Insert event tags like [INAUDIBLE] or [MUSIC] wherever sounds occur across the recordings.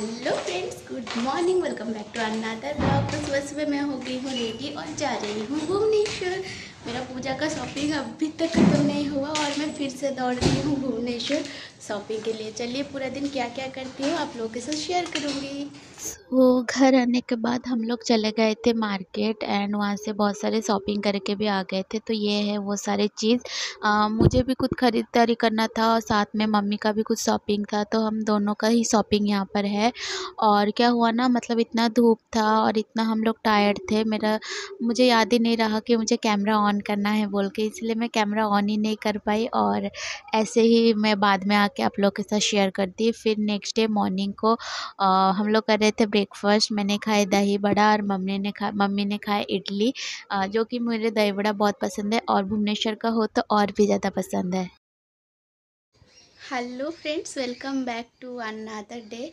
hello friends good morning welcome back to another blog तो सुबह सुबह मैं हो गई हूँ रेडी और जा रही हूँ भुवनेश्वर मेरा पूजा का शॉपिंग अभी तक खत्म नहीं हुआ और मैं फिर से दौड़ रही हूँ भुवनेश्वर शॉपिंग के लिए चलिए पूरा दिन क्या क्या करती हूँ आप लोगों के साथ शेयर करूँगी वो घर आने के बाद हम लोग चले गए थे मार्केट एंड वहाँ से बहुत सारे शॉपिंग करके भी आ गए थे तो ये है वो सारे चीज़ आ, मुझे भी कुछ ख़रीदारी करना था और साथ में मम्मी का भी कुछ शॉपिंग था तो हम दोनों का ही शॉपिंग यहाँ पर है और क्या हुआ ना मतलब इतना धूप था और इतना हम लोग टायर्ड थे मेरा मुझे याद ही नहीं रहा कि मुझे कैमरा ऑन करना है बोल के इसलिए मैं कैमरा ऑन ही नहीं कर पाई और ऐसे ही मैं बाद में आ के आप लोग के साथ शेयर करती है फिर नेक्स्ट डे मॉर्निंग को आ, हम लोग कर रहे थे ब्रेकफास्ट मैंने खाए दही बड़ा और मम्मी ने खा मम्मी ने खाए इडली जो कि मुझे दही बड़ा बहुत पसंद है और भुवनेश्वर का हो तो और भी ज़्यादा पसंद है hello friends welcome back to another day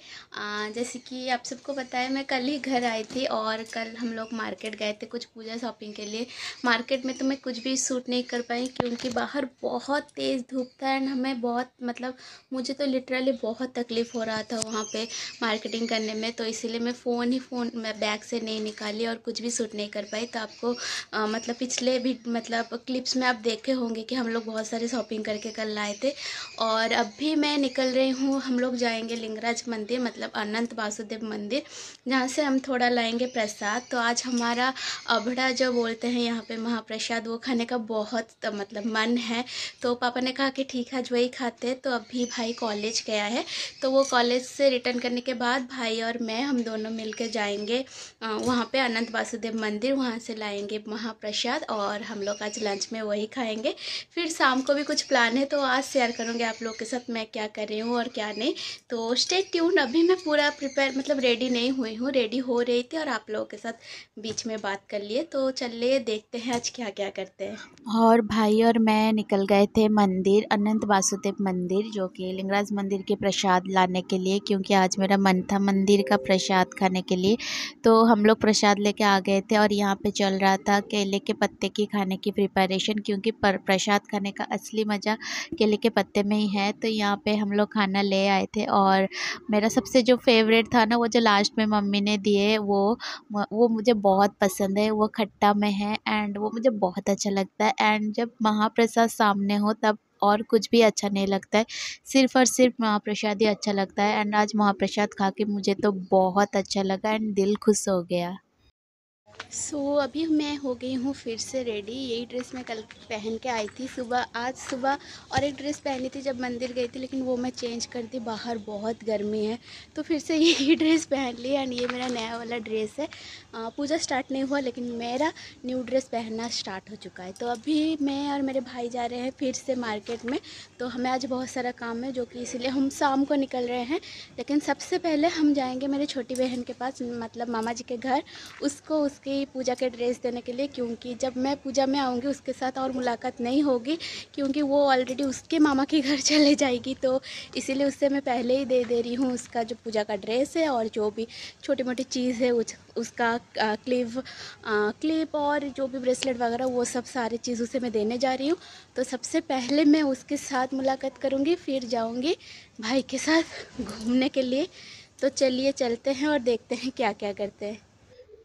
जैसे कि आप सबको पता है मैं कल ही घर आई थी और कल हम लोग मार्केट गए थे कुछ पूजा शॉपिंग के लिए मार्केट में तो मैं कुछ भी सूट नहीं कर पाई क्योंकि बाहर बहुत तेज़ धूप था एंड हमें बहुत मतलब मुझे तो लिटरली बहुत तकलीफ़ हो रहा था वहाँ पे मार्केटिंग करने में तो इसीलिए मैं फ़ोन ही फ़ोन मैं बैग से नहीं निकाली और कुछ भी सूट नहीं कर पाई तो आपको आ, मतलब पिछले भी मतलब क्लिप्स में आप देखे होंगे कि हम लोग बहुत सारे शॉपिंग करके कल लाए थे और अब अभी मैं निकल रही हूँ हम लोग जाएंगे लिंगराज मंदिर मतलब अनंत वासुदेव मंदिर जहाँ से हम थोड़ा लाएंगे प्रसाद तो आज हमारा अभड़ा जो बोलते हैं यहाँ पे महाप्रसाद वो खाने का बहुत तो मतलब मन है तो पापा ने कहा कि ठीक है जो ही खाते तो अभी भाई कॉलेज गया है तो वो कॉलेज से रिटर्न करने के बाद भाई और मैं हम दोनों मिल जाएंगे वहाँ पर अनंत वासुदेव मंदिर वहाँ से लाएँगे महाप्रसाद और हम लोग आज लंच में वही खाएँगे फिर शाम को भी कुछ प्लान है तो आज शेयर करूँगी आप लोग के साथ सब मैं क्या कर रही हूँ और क्या नहीं तो स्टे ट्यून अभी मैं पूरा प्रिपेयर मतलब रेडी नहीं हुई हूँ रेडी हो रही थी और आप लोगों के साथ बीच में बात कर लिए तो चलिए देखते हैं आज क्या क्या करते हैं और भाई और मैं निकल गए थे मंदिर अनंत वासुदेव मंदिर जो कि लिंगराज मंदिर के प्रसाद लाने के लिए क्योंकि आज मेरा मन था मंदिर का प्रसाद खाने के लिए तो हम लोग प्रसाद लेके आ गए थे और यहाँ पे चल रहा था केले के पत्ते की खाने की प्रिपरेशन क्योंकि प्रसाद खाने का असली मज़ा केले के पत्ते में ही है तो तो यहाँ पे हम लोग खाना ले आए थे और मेरा सबसे जो फेवरेट था ना वो जो लास्ट में मम्मी ने दिए वो वो मुझे बहुत पसंद है वो खट्टा में है एंड वो मुझे बहुत अच्छा लगता है एंड जब महाप्रसाद सामने हो तब और कुछ भी अच्छा नहीं लगता है सिर्फ और सिर्फ महाप्रसाद ही अच्छा लगता है एंड आज महाप्रसाद खा के मुझे तो बहुत अच्छा लगा एंड दिल खुश हो गया सो so, अभी मैं हो गई हूँ फिर से रेडी यही ड्रेस मैं कल पहन के आई थी सुबह आज सुबह और एक ड्रेस पहनी थी जब मंदिर गई थी लेकिन वो मैं चेंज कर दी बाहर बहुत गर्मी है तो फिर से [LAUGHS] यही ड्रेस पहन ली एंड ये मेरा नया वाला ड्रेस है पूजा स्टार्ट नहीं हुआ लेकिन मेरा न्यू ड्रेस पहनना स्टार्ट हो चुका है तो अभी मैं और मेरे भाई जा रहे हैं फिर से मार्केट में तो हमें आज बहुत सारा काम है जो कि इसीलिए हम शाम को निकल रहे हैं लेकिन सबसे पहले हम जाएँगे मेरे छोटी बहन के पास मतलब मामा जी के घर उसको उसके थी पूजा के ड्रेस देने के लिए क्योंकि जब मैं पूजा में आऊँगी उसके साथ और मुलाकात नहीं होगी क्योंकि वो ऑलरेडी उसके मामा के घर चले जाएगी तो इसीलिए उससे मैं पहले ही दे दे रही हूँ उसका जो पूजा का ड्रेस है और जो भी छोटी मोटी चीज़ है उस, उसका क्लिप क्लिप और जो भी ब्रेसलेट वगैरह वो सब सारी चीज़ उसे मैं देने जा रही हूँ तो सबसे पहले मैं उसके साथ मुलाकात करूँगी फिर जाऊँगी भाई के साथ घूमने के लिए तो चलिए चलते हैं और देखते हैं क्या क्या करते हैं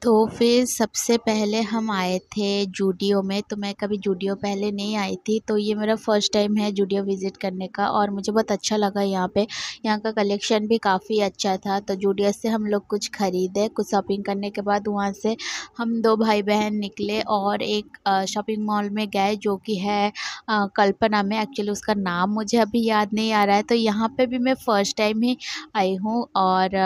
तो फिर सबसे पहले हम आए थे जूडियो में तो मैं कभी जूडियो पहले नहीं आई थी तो ये मेरा फ़र्स्ट टाइम है जूडियो विज़िट करने का और मुझे बहुत अच्छा लगा यहाँ पे यहाँ का कलेक्शन भी काफ़ी अच्छा था तो जूडियो से हम लोग कुछ ख़रीदे कुछ शॉपिंग करने के बाद वहाँ से हम दो भाई बहन निकले और एक शॉपिंग मॉल में गए जो कि है कल्पना में एक्चुअली उसका नाम मुझे अभी याद नहीं आ रहा है तो यहाँ पर भी मैं फ़र्स्ट टाइम ही आई हूँ और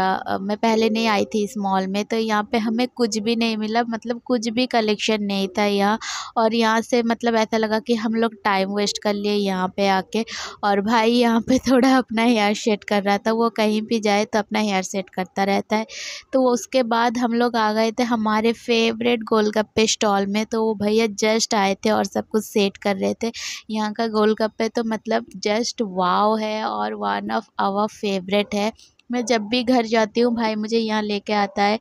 मैं पहले नहीं आई थी इस मॉल में तो यहाँ पर हमें कुछ कुछ भी नहीं मिला मतलब कुछ भी कलेक्शन नहीं था यहाँ और यहाँ से मतलब ऐसा लगा कि हम लोग टाइम वेस्ट कर लिए यहाँ पे आके और भाई यहाँ पे थोड़ा अपना हेयर सेट कर रहा था वो कहीं भी जाए तो अपना हेयर सेट करता रहता है तो उसके बाद हम लोग आ गए थे हमारे फेवरेट गोलगप्पे स्टॉल में तो वो भैया जस्ट आए थे और सब कुछ सेट कर रहे थे यहाँ का गोलगप्पे तो मतलब जस्ट वाव है और वन ऑफ आवर फेवरेट है मैं जब भी घर जाती हूँ भाई मुझे यहाँ लेके आता है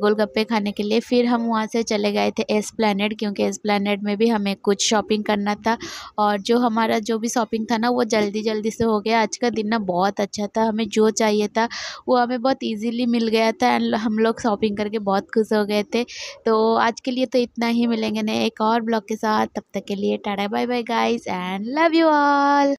गोलगप्पे खाने के लिए फिर हम वहाँ से चले गए थे एस प्लानट क्योंकि एस प्लानट में भी हमें कुछ शॉपिंग करना था और जो हमारा जो भी शॉपिंग था ना वो जल्दी जल्दी से हो गया आज का दिन ना बहुत अच्छा था हमें जो चाहिए था वो हमें बहुत ईजीली मिल गया था एंड हम लोग शॉपिंग करके बहुत खुश हो गए थे तो आज के लिए तो इतना ही मिलेंगे ना एक और ब्लॉग के साथ तब तक के लिए tata bye bye guys and love you all